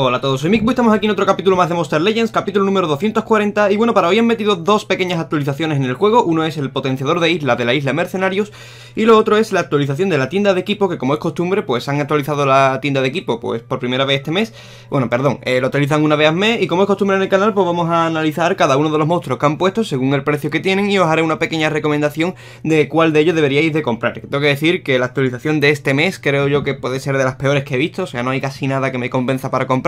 Hola a todos, soy Mick. estamos aquí en otro capítulo más de Monster Legends, capítulo número 240 y bueno, para hoy han metido dos pequeñas actualizaciones en el juego, uno es el potenciador de isla de la isla Mercenarios y lo otro es la actualización de la tienda de equipo que como es costumbre pues han actualizado la tienda de equipo pues por primera vez este mes, bueno perdón, eh, lo actualizan una vez al mes y como es costumbre en el canal pues vamos a analizar cada uno de los monstruos que han puesto según el precio que tienen y os haré una pequeña recomendación de cuál de ellos deberíais de comprar. Tengo que decir que la actualización de este mes creo yo que puede ser de las peores que he visto, o sea no hay casi nada que me convenza para comprar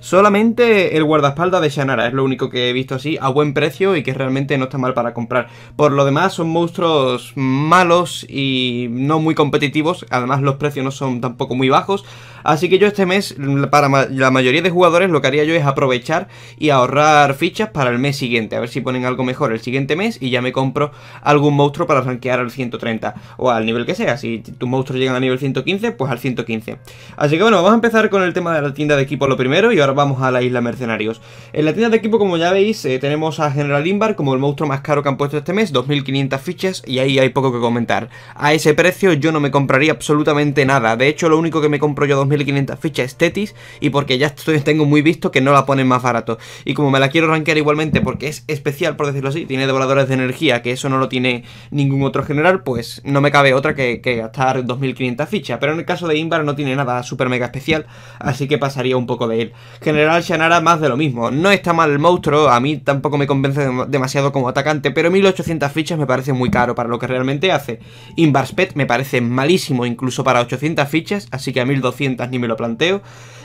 Solamente el guardaespaldas de Shanara es lo único que he visto así a buen precio y que realmente no está mal para comprar. Por lo demás son monstruos malos y no muy competitivos, además los precios no son tampoco muy bajos. Así que yo este mes, para la mayoría de jugadores, lo que haría yo es aprovechar y ahorrar fichas para el mes siguiente. A ver si ponen algo mejor el siguiente mes y ya me compro algún monstruo para rankear al 130 o al nivel que sea. Si tus monstruos llegan a nivel 115, pues al 115. Así que bueno, vamos a empezar con el tema de la tienda de equipo primero y ahora vamos a la isla mercenarios. En la tienda de equipo, como ya veis, eh, tenemos a General Imbar como el monstruo más caro que han puesto este mes, 2.500 fichas y ahí hay poco que comentar. A ese precio yo no me compraría absolutamente nada, de hecho lo único que me compro yo 2.500 fichas es Tetis y porque ya estoy, tengo muy visto que no la ponen más barato. Y como me la quiero rankear igualmente porque es especial, por decirlo así, tiene devoradores de energía, que eso no lo tiene ningún otro general, pues no me cabe otra que, que gastar 2.500 fichas. Pero en el caso de Imbar no tiene nada super mega especial, así que pasaría un poco de General Shanara más de lo mismo. No está mal el monstruo, a mí tampoco me convence demasiado como atacante, pero 1800 fichas me parece muy caro para lo que realmente hace. Invarspet me parece malísimo incluso para 800 fichas, así que a 1200 ni me lo planteo.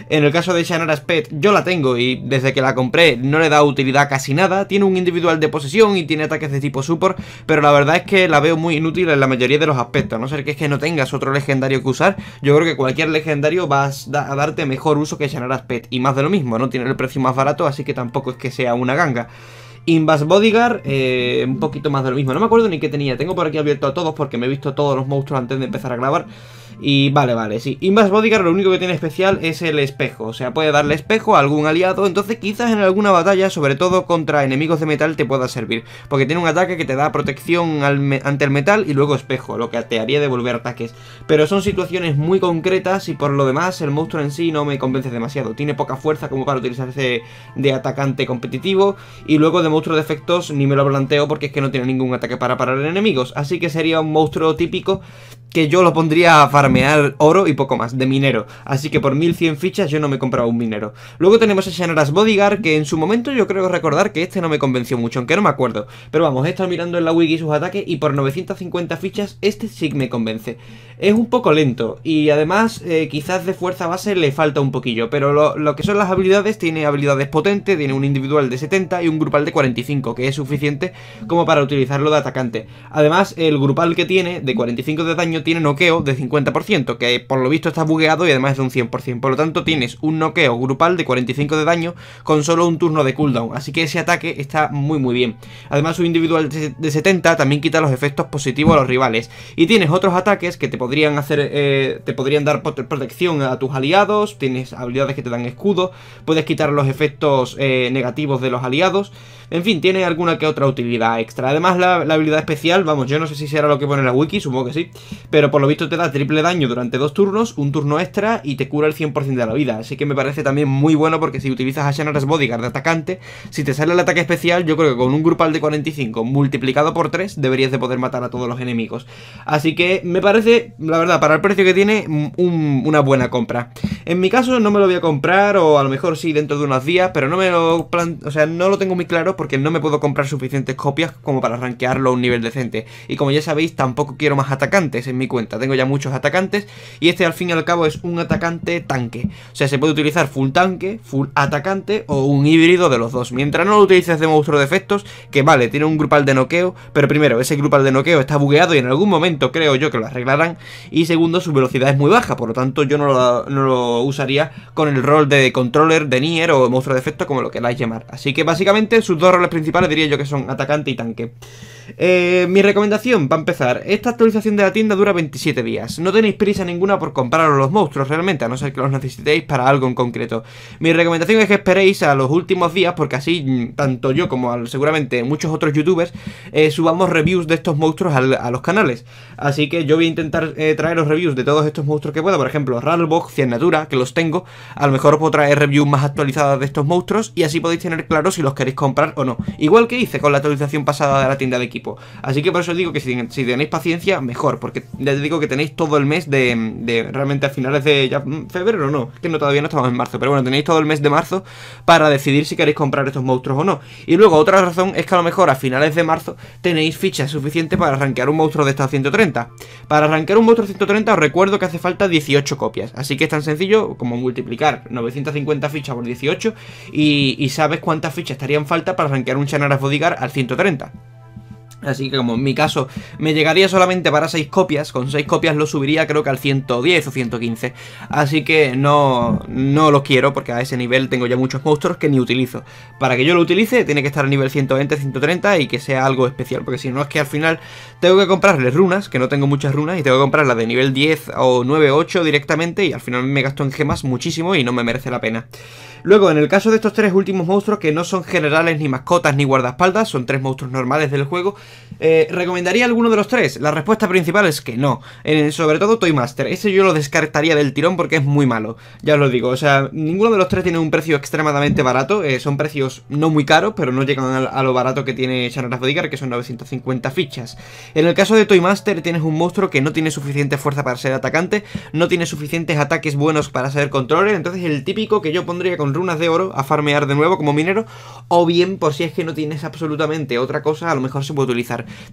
En el caso de Shanara Spet, yo la tengo y desde que la compré no le da utilidad casi nada. Tiene un individual de posesión y tiene ataques de tipo support, pero la verdad es que la veo muy inútil en la mayoría de los aspectos. A no ser que es que no tengas otro legendario que usar, yo creo que cualquier legendario vas a darte mejor uso que Shanara PET y más de lo mismo, no tiene el precio más barato, así que tampoco es que sea una ganga. Invas Bodyguard, eh, un poquito más de lo mismo. No me acuerdo ni qué tenía. Tengo por aquí abierto a todos porque me he visto todos los monstruos antes de empezar a grabar. Y vale, vale, sí. Invas Bodyguard lo único que tiene especial es el espejo. O sea, puede darle espejo a algún aliado. Entonces quizás en alguna batalla, sobre todo contra enemigos de metal, te pueda servir. Porque tiene un ataque que te da protección ante el metal y luego espejo, lo que te haría devolver ataques. Pero son situaciones muy concretas y por lo demás el monstruo en sí no me convence demasiado. Tiene poca fuerza como para utilizarse de atacante competitivo. Y luego de monstruo de efectos ni me lo planteo porque es que no tiene ningún ataque para parar enemigos. Así que sería un monstruo típico que yo lo pondría a Armear oro y poco más, de minero. Así que por 1100 fichas yo no me compraba un minero. Luego tenemos a Shannara's Bodyguard, que en su momento yo creo recordar que este no me convenció mucho, aunque no me acuerdo. Pero vamos, he estado mirando en la wiki sus ataques y por 950 fichas este sí me convence. Es un poco lento y además eh, quizás de fuerza base le falta un poquillo, pero lo, lo que son las habilidades, tiene habilidades potentes, tiene un individual de 70 y un grupal de 45, que es suficiente como para utilizarlo de atacante. Además, el grupal que tiene de 45 de daño tiene noqueo de 50 que por lo visto está bugueado y además es de un 100%. Por lo tanto, tienes un noqueo grupal de 45 de daño con solo un turno de cooldown. Así que ese ataque está muy muy bien. Además, su individual de 70 también quita los efectos positivos a los rivales. Y tienes otros ataques que te podrían hacer. Eh, te podrían dar protección a tus aliados. Tienes habilidades que te dan escudo. Puedes quitar los efectos eh, negativos de los aliados. En fin, tiene alguna que otra utilidad extra. Además, la, habilidad especial, vamos, yo no sé si será lo que pone la wiki, supongo que sí, pero por lo visto te da triple daño durante dos turnos, un turno extra y te cura el 100% de la vida. Así que me parece también muy bueno porque si utilizas a Shannara's Bodyguard de atacante, si te sale el ataque especial, yo creo que con un grupal de 45 multiplicado por 3 deberías de poder matar a todos los enemigos. Así que me parece, la verdad, para el precio que tiene, una buena compra. En mi caso no me lo voy a comprar o a lo mejor sí dentro de unos días, pero no me lo o sea, no lo tengo muy claro porque no me puedo comprar suficientes copias como para rankearlo a un nivel decente. Y como ya sabéis, tampoco quiero más atacantes en mi cuenta. Tengo ya muchos atacantes y este al fin y al cabo es un atacante tanque. O sea, se puede utilizar full tanque, full atacante o un híbrido de los dos. Mientras no lo utilices de monstruo de efectos, que vale, tiene un grupal de noqueo, pero primero, ese grupal de noqueo está bugueado y en algún momento creo yo que lo arreglarán. Y segundo, su velocidad es muy baja, por lo tanto yo no lo, usaría con el rol de controller, de Nier o monstruo de efectos, como lo queráis llamar. Así que básicamente sus dos roles principales diría yo que son atacante y tanque. Eh, mi recomendación, para empezar, esta actualización de la tienda dura 27 días. No tenéis prisa ninguna por compraros los monstruos realmente, a no ser que los necesitéis para algo en concreto. Mi recomendación es que esperéis a los últimos días, porque así, mm, tanto yo como seguramente muchos otros youtubers, eh, subamos reviews de estos monstruos a los canales. Así que yo voy a intentar eh, traer los reviews de todos estos monstruos que pueda, por ejemplo, Cien Natura, que los tengo. A lo mejor os puedo traer reviews más actualizadas de estos monstruos y así podéis tener claro si los queréis comprar o no. Igual que hice con la actualización pasada de la tienda de equipo. Así que por eso os digo que si, tenéis paciencia, mejor. Porque ya digo que tenéis todo el mes de, realmente a finales de mm, febrero o no. Que todavía no estamos en marzo. Pero bueno, tenéis todo el mes de marzo para decidir si queréis comprar estos monstruos o no. Y luego otra razón es que a lo mejor a finales de marzo tenéis fichas suficientes para arranquear un monstruo de estos 130. Para arranquear un monstruo 130 os recuerdo que hace falta 18 copias. Así que es tan sencillo como multiplicar 950 fichas por 18 y, y sabes cuántas fichas estarían falta para para un un a Fodigar al 130. Así que como en mi caso me llegaría solamente para 6 copias, con 6 copias lo subiría creo que al 110 o 115. Así que no, no los quiero porque a ese nivel tengo ya muchos monstruos que ni utilizo. Para que yo lo utilice tiene que estar a nivel 120, 130 y que sea algo especial. Porque si no es que al final tengo que comprarle runas, que no tengo muchas runas, y tengo que comprarlas de nivel 10 o 9, 8 directamente y al final me gasto en gemas muchísimo y no me merece la pena. Luego, en el caso de estos tres últimos monstruos que no son generales ni mascotas ni guardaespaldas, son tres monstruos normales del juego eh, ¿Recomendaría alguno de los tres? La respuesta principal es que no. Eh, sobre todo Toy Master. Ese yo lo descartaría del tirón porque es muy malo. Ya os lo digo. O sea, ninguno de los tres tiene un precio extremadamente barato. Eh, son precios no muy caros, pero no llegan a, lo barato que tiene Shannon Bodyguard, que son 950 fichas. En el caso de Toy Master tienes un monstruo que no tiene suficiente fuerza para ser atacante, no tiene suficientes ataques buenos para ser controller. Entonces el típico que yo pondría con runas de oro a farmear de nuevo como minero. O bien por si es que no tienes absolutamente otra cosa, a lo mejor se puede utilizar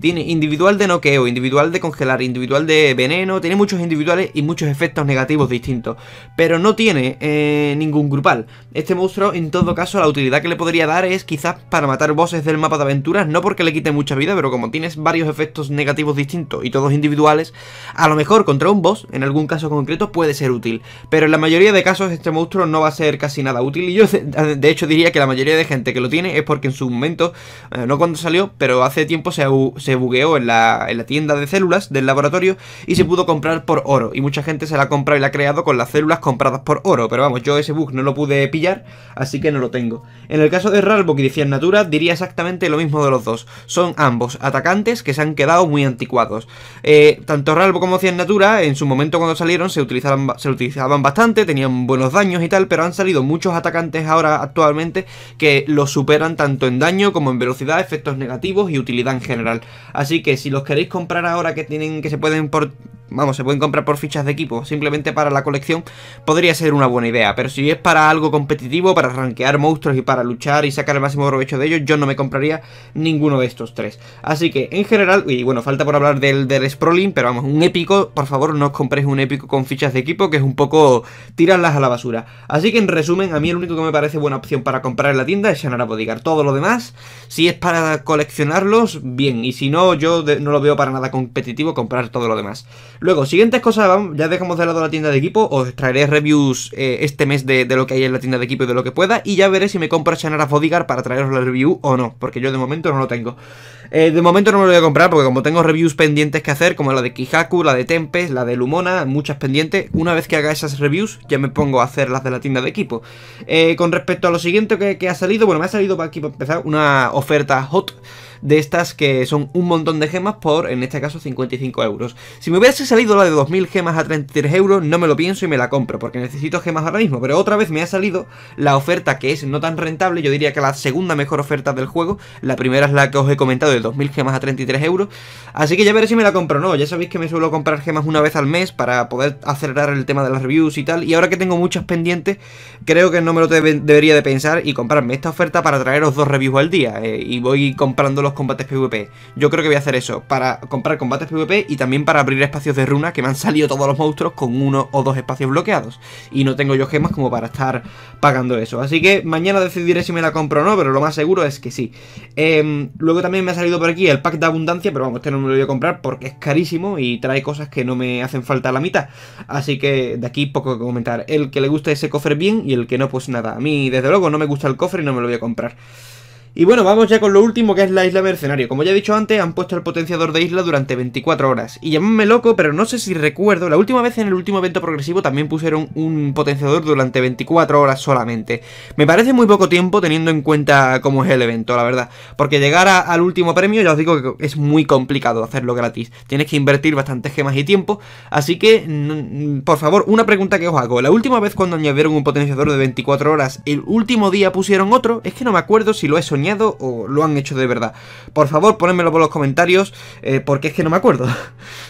tiene individual de noqueo, individual de congelar, individual de veneno, tiene muchos individuales y muchos efectos negativos distintos. Pero no tiene eh, ningún grupal. Este monstruo, en todo caso, la utilidad que le podría dar es quizás para matar bosses del mapa de aventuras, no porque le quite mucha vida, pero como tienes varios efectos negativos distintos y todos individuales, a lo mejor contra un boss, en algún caso concreto, puede ser útil. Pero en la mayoría de casos este monstruo no va a ser casi nada útil y yo de hecho diría que la mayoría de gente que lo tiene es porque en su momento, eh, no cuando salió, pero hace tiempo se, bugueó en la, tienda de células del laboratorio y se pudo comprar por oro. Y mucha gente se la ha comprado y la ha creado con las células compradas por oro. Pero vamos, yo ese bug no lo pude pillar, así que no lo tengo. En el caso de Ralbo y de Cien Natura, diría exactamente lo mismo de los dos. Son ambos atacantes que se han quedado muy anticuados. Eh, tanto Ralbo como Cien Natura, en su momento cuando salieron, se utilizaban, se utilizaban bastante, tenían buenos daños y tal, pero han salido muchos atacantes ahora actualmente que los superan tanto en daño como en velocidad, efectos negativos y utilidad general. Así que si los queréis comprar ahora que tienen que se pueden por vamos, se pueden comprar por fichas de equipo, simplemente para la colección, podría ser una buena idea. Pero si es para algo competitivo, para rankear monstruos y para luchar y sacar el máximo provecho de ellos, yo no me compraría ninguno de estos tres. Así que, en general, y bueno, falta por hablar del, del Sprawling, pero vamos, un épico, por favor, no os compréis un épico con fichas de equipo, que es un poco tirarlas a la basura. Así que, en resumen, a mí el único que me parece buena opción para comprar en la tienda es Shannara Bodigar Todo lo demás, si es para coleccionarlos, bien. Y si no, yo no lo veo para nada competitivo comprar todo lo demás. Luego, siguientes cosas, ya dejamos de lado la tienda de equipo, os traeré reviews eh, este mes de, lo que hay en la tienda de equipo y de lo que pueda, y ya veré si me compro Shannara Fodigar para traeros la review o no, porque yo de momento no lo tengo. Eh, de momento no me lo voy a comprar porque como tengo reviews pendientes que hacer, como la de Kihaku, la de Tempest, la de Lumona, muchas pendientes, una vez que haga esas reviews ya me pongo a hacer las de la tienda de equipo. Eh, con respecto a lo siguiente que, que ha salido, bueno, me ha salido para aquí para empezar una oferta hot de estas que son un montón de gemas por, en este caso, 55 euros. Si me hubiese salido la de 2000 gemas a 33 euros, no me lo pienso y me la compro, porque necesito gemas ahora mismo. Pero otra vez me ha salido la oferta que es no tan rentable, yo diría que la segunda mejor oferta del juego. La primera es la que os he comentado, de 2000 gemas a 33 euros. Así que ya veré si me la compro o no. Ya sabéis que me suelo comprar gemas una vez al mes para poder acelerar el tema de las reviews y tal. Y ahora que tengo muchas pendientes, creo que no me lo debería de pensar y comprarme esta oferta para traeros dos reviews al día. Eh, y voy comprándolos combates PvP. Yo creo que voy a hacer eso, para comprar combates PvP y también para abrir espacios de runa que me han salido todos los monstruos con uno o dos espacios bloqueados. Y no tengo yo gemas como para estar pagando eso. Así que mañana decidiré si me la compro o no, pero lo más seguro es que sí. Em, luego también me ha salido por aquí el pack de abundancia, pero vamos, este no me lo voy a comprar porque es carísimo y trae cosas que no me hacen falta a la mitad. Así que de aquí poco que comentar. El que le gusta ese cofre bien y el que no, pues nada. A mí desde luego no me gusta el cofre y no me lo voy a comprar. Y bueno, vamos ya con lo último que es la isla mercenario. Como ya he dicho antes, han puesto el potenciador de isla durante 24 horas. Y llamadme loco, pero no sé si recuerdo, la última vez en el último evento progresivo también pusieron un potenciador durante 24 horas solamente. Me parece muy poco tiempo teniendo en cuenta cómo es el evento, la verdad. Porque llegar al último premio, ya os digo que es muy complicado hacerlo gratis. Tienes que invertir bastantes gemas y tiempo. Así que, por favor, una pregunta que os hago. La última vez cuando añadieron un potenciador de 24 horas, el último día pusieron otro. Es que no me acuerdo si lo he soñado o lo han hecho de verdad. Por favor, ponedmelo por los comentarios, eh, porque es que no me acuerdo. o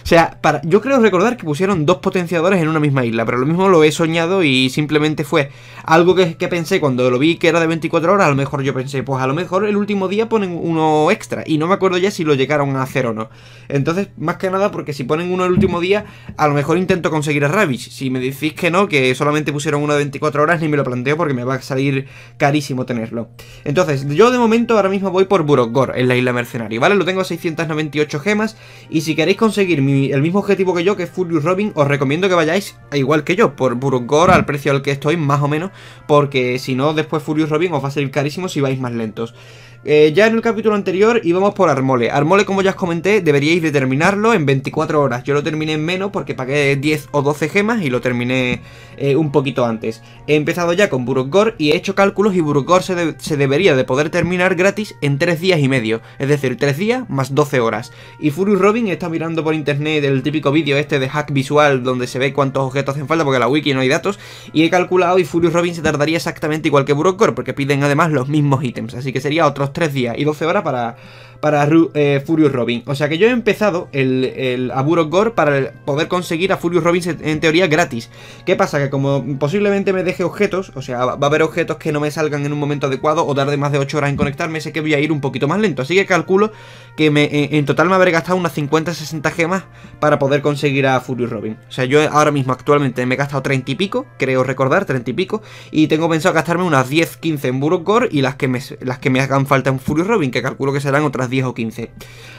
sea, para, yo creo recordar que pusieron dos potenciadores en una misma isla, pero lo mismo lo he soñado y simplemente fue algo que, que pensé cuando lo vi que era de 24 horas, a lo mejor yo pensé, pues a lo mejor el último día ponen uno extra, y no me acuerdo ya si lo llegaron a hacer o no. Entonces, más que nada, porque si ponen uno el último día, a lo mejor intento conseguir a Ravish. Si me decís que no, que solamente pusieron uno de 24 horas, ni me lo planteo porque me va a salir carísimo tenerlo. Entonces, yo de momento ahora mismo voy por Burogor, en la isla mercenaria, ¿vale? Lo tengo a 698 gemas y si queréis conseguir el mismo objetivo que yo, que es Furious Robin, os recomiendo que vayáis igual que yo, por Burogor al precio al que estoy, más o menos, porque si no, después Furious Robin os va a salir carísimo si vais más lentos. Eh, ya en el capítulo anterior íbamos por Armole. Armole, como ya os comenté, deberíais de terminarlo en 24 horas. Yo lo terminé en menos porque pagué 10 o 12 gemas y lo terminé eh, un poquito antes. He empezado ya con Burogor y he hecho cálculos y Burogor se, debería de poder terminar gratis en 3 días y medio. Es decir, 3 días más 12 horas. Y Furious Robin está mirando por internet el típico vídeo este de hack visual donde se ve cuántos objetos hacen falta porque en la wiki no hay datos. Y he calculado y Furious Robin se tardaría exactamente igual que Burogor, porque piden además los mismos ítems. Así que sería otros tres 3 días y 12 horas para, para eh, Furious Robin. O sea que yo he empezado el, el Gore para poder conseguir a Furious Robin en teoría gratis. ¿Qué pasa? Que como posiblemente me deje objetos, o sea, va a haber objetos que no me salgan en un momento adecuado o tarde más de 8 horas en conectarme, sé que voy a ir un poquito más lento. Así que calculo que me, en total me habré gastado unas 50-60 gemas para poder conseguir a Furious Robin. O sea, yo ahora mismo actualmente me he gastado 30 y pico, creo recordar, 30 y pico, y tengo pensado gastarme unas 10-15 en Buro Gore y las que, me, las que me hagan falta en Furious Robin, que calculo que serán otras 10 o 15.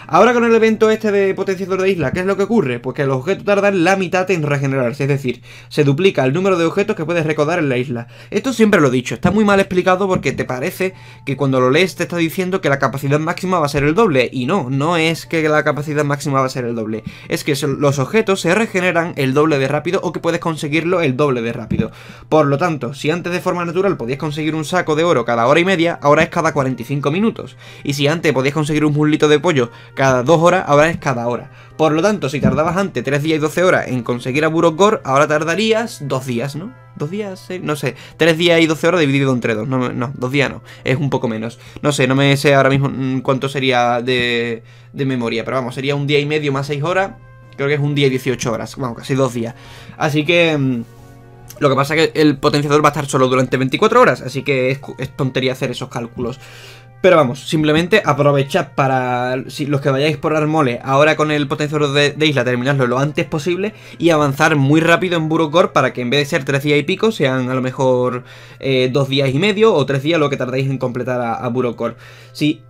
Ahora con el evento este de potenciador de isla, ¿qué es lo que ocurre? Pues que los objetos tardan la mitad en regenerarse, es decir, se duplica el número de objetos que puedes recordar en la isla. Esto siempre lo he dicho, está muy mal explicado porque te parece que cuando lo lees te está diciendo que la capacidad máxima va a ser el doble, y no, no es que la capacidad máxima va a ser el doble, es que los objetos se regeneran el doble de rápido o que puedes conseguirlo el doble de rápido. Por lo tanto, si antes de forma natural podías conseguir un saco de oro cada hora y media, ahora es cada 45 minutos, y si antes podías conseguir un muslito de pollo cada dos horas, ahora es cada hora. Por lo tanto, si tardabas antes 3 días y 12 horas en conseguir a Burocor, ahora tardarías 2 días, ¿no? ¿Dos días? No sé. tres días y 12 horas dividido entre dos. No, no, dos días no. Es un poco menos. No sé, no me sé ahora mismo mm, cuánto sería de, de memoria. Pero vamos, sería un día y medio más seis horas. Creo que es un día y 18 horas. Vamos, casi dos días. Así que... Mm, lo que pasa es que el potenciador va a estar solo durante 24 horas, así que es, tontería hacer esos cálculos. Pero vamos, simplemente aprovechad para los que vayáis por Armole ahora con el potenciador de, isla, terminarlo lo antes posible y avanzar muy rápido en Burocor para que en vez de ser tres días y pico, sean a lo mejor eh, dos días y medio o tres días lo que tardéis en completar a, a Burocor. Si,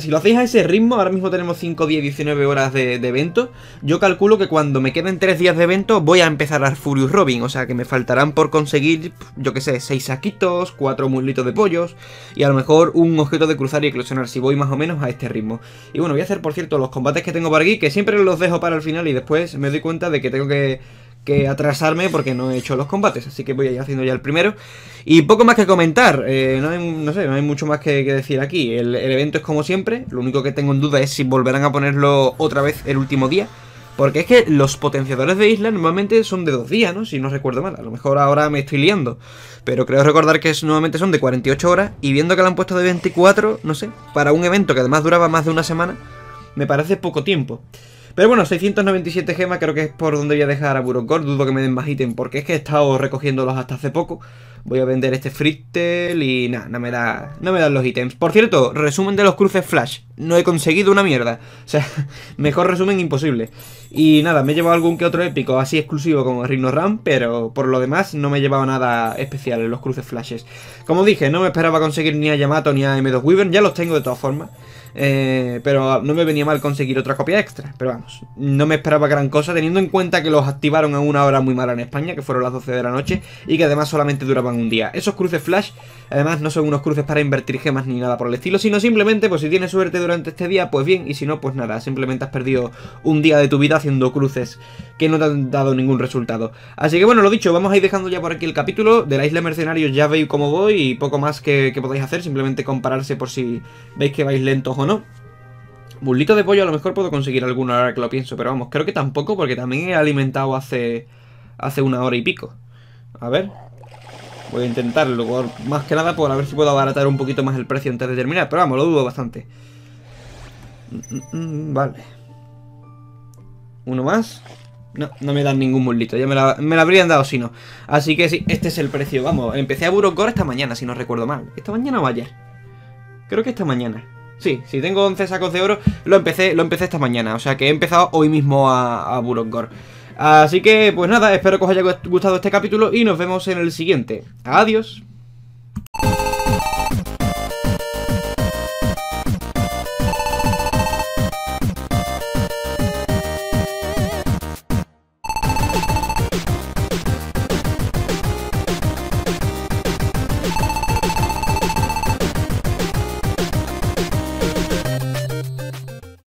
si lo hacéis a ese ritmo, ahora mismo tenemos 5, 10, 19 horas de, evento, yo calculo que cuando me queden tres días de evento voy a empezar a Furious Robin, o sea que me faltarán por conseguir, yo que sé, seis saquitos, cuatro muslitos de pollos y a lo mejor un objeto de y eclosionar si voy más o menos a este ritmo. Y bueno, voy a hacer por cierto los combates que tengo por aquí, que siempre los dejo para el final y después me doy cuenta de que tengo que atrasarme porque no he hecho los combates, así que voy a ir haciendo ya el primero. Y poco más que comentar, eh, no, hay, sé, no hay mucho más que, decir aquí. el, evento es como siempre, lo único que tengo en duda es si volverán a ponerlo otra vez el último día. Porque es que los potenciadores de isla normalmente son de dos días, ¿no? Si no recuerdo mal. A lo mejor ahora me estoy liando. Pero creo recordar que es, nuevamente son de 48 horas. Y viendo que la han puesto de 24, no sé, para un evento que además duraba más de una semana, me parece poco tiempo. Pero bueno, 697 gemas creo que es por donde voy a dejar a Burocor. Dudo que me den más ítems porque es que he estado recogiéndolos hasta hace poco. Voy a vender este Frittel y nada, no me, da, no me dan los ítems. Por cierto, resumen de los cruces Flash. No he conseguido una mierda. O sea, mejor resumen imposible. Y nada, me he llevado algún que otro épico así exclusivo como el pero por lo demás no me he llevado nada especial en los cruces flashes. Como dije, no me esperaba conseguir ni a Yamato ni a M2 Weaver, ya los tengo de todas formas. Eh, pero no me venía mal conseguir otra copia extra. Pero vamos, no me esperaba gran cosa, teniendo en cuenta que los activaron a una hora muy mala en España, que fueron las 12 de la noche, y que además solamente duraban un día. Esos cruces flash, además, no son unos cruces para invertir gemas ni nada por el estilo, sino simplemente, pues si tienes suerte durante este día, pues bien, y si no, pues nada, simplemente has perdido un día de tu vida haciendo cruces que no te han dado ningún resultado. Así que bueno, lo dicho, vamos a ir dejando ya por aquí el capítulo. De la isla mercenarios ya veis cómo voy y poco más que, podéis podáis hacer, simplemente compararse por si veis que vais lentos o no. Bulito de pollo a lo mejor puedo conseguir alguno ahora que lo pienso, pero vamos, creo que tampoco porque también he alimentado hace, hace una hora y pico. A ver. Voy a intentar luego, más que nada por a ver si puedo abaratar un poquito más el precio antes de terminar, pero vamos, lo dudo bastante. Mm, mm, vale. Uno más. No, no me dan ningún bulito, ya me la, habrían dado si no. Así que sí, este es el precio. Vamos, empecé a Burocor esta mañana, si no recuerdo mal. ¿Esta mañana o ayer? Creo que esta mañana. Sí, si tengo 11 sacos de oro. Lo empecé, lo empecé esta mañana, o sea que he empezado hoy mismo a, a Burongor. Así que, pues nada, espero que os haya gustado este capítulo y nos vemos en el siguiente. Adiós.